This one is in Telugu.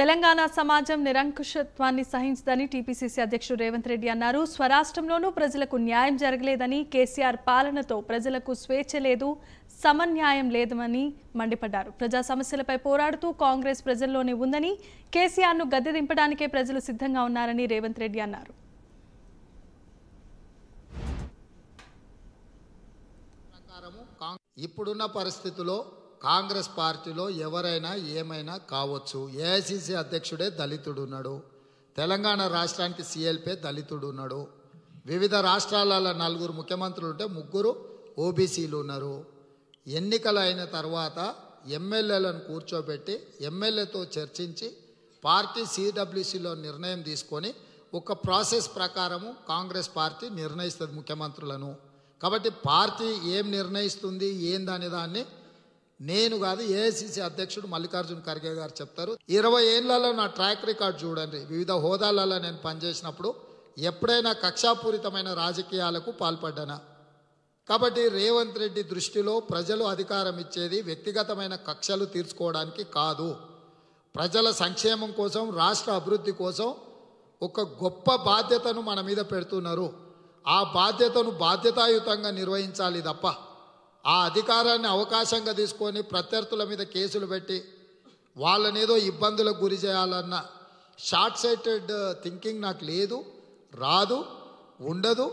తెలంగాణ సమాజం నిరంకుశత్వాన్ని సహించదని టీపీసీసీ అధ్యక్షుడు రేవంత్ రెడ్డి అన్నారు స్వరాష్ట్రంలోనూ ప్రజలకు న్యాయం జరగలేదని కేసీఆర్ పాలనతో ప్రజలకు స్వేచ్ఛ లేదు సమన్యాయం లేదని మండిపడ్డారు ప్రజా సమస్యలపై పోరాడుతూ కాంగ్రెస్ ప్రజల్లోనే ఉందని కేసీఆర్ను గద్దె దింపడానికే ప్రజలు సిద్ధంగా ఉన్నారని రేవంత్ రెడ్డి అన్నారు ఇప్పుడున్న పరిస్థితుల్లో కాంగ్రెస్ పార్టీలో ఎవరైనా ఏమైనా కావచ్చు ఏఐసిసి అధ్యక్షుడే దళితుడున్నాడు తెలంగాణ రాష్ట్రానికి సిఎల్పే దళితుడున్నాడు వివిధ రాష్ట్రాలలో నలుగురు ముఖ్యమంత్రులు ఉంటే ముగ్గురు ఓబీసీలు ఉన్నారు ఎన్నికలు అయిన తర్వాత ఎమ్మెల్యేలను కూర్చోబెట్టి ఎమ్మెల్యేతో చర్చించి పార్టీ సిడబ్ల్యూసీలో నిర్ణయం తీసుకొని ఒక ప్రాసెస్ ప్రకారము కాంగ్రెస్ పార్టీ నిర్ణయిస్తుంది ముఖ్యమంత్రులను కాబట్టి పార్టీ ఏం నిర్ణయిస్తుంది ఏందనే దాన్ని నేను కాదు ఏఐసిసి అధ్యక్షుడు మల్లికార్జున ఖర్గే గారు చెప్తారు ఇరవై ఏళ్లలో నా ట్రాక్ రికార్డ్ చూడండి వివిధ హోదాలలో నేను పనిచేసినప్పుడు ఎప్పుడైనా కక్షాపూరితమైన రాజకీయాలకు పాల్పడ్డానా కాబట్టి రేవంత్ రెడ్డి దృష్టిలో ప్రజలు అధికారం ఇచ్చేది వ్యక్తిగతమైన కక్షలు తీర్చుకోవడానికి కాదు ప్రజల సంక్షేమం కోసం రాష్ట్ర అభివృద్ధి కోసం ఒక గొప్ప బాధ్యతను మన మీద పెడుతున్నారు ఆ బాధ్యతను బాధ్యతాయుతంగా నిర్వహించాలి తప్ప ఆ అధికారాన్ని అవకాశంగా తీసుకొని ప్రత్యర్థుల మీద కేసులు పెట్టి వాళ్ళనేదో ఇబ్బందులకు గురి చేయాలన్న షార్ట్ సైటెడ్ థింకింగ్ నాకు లేదు రాదు ఉండదు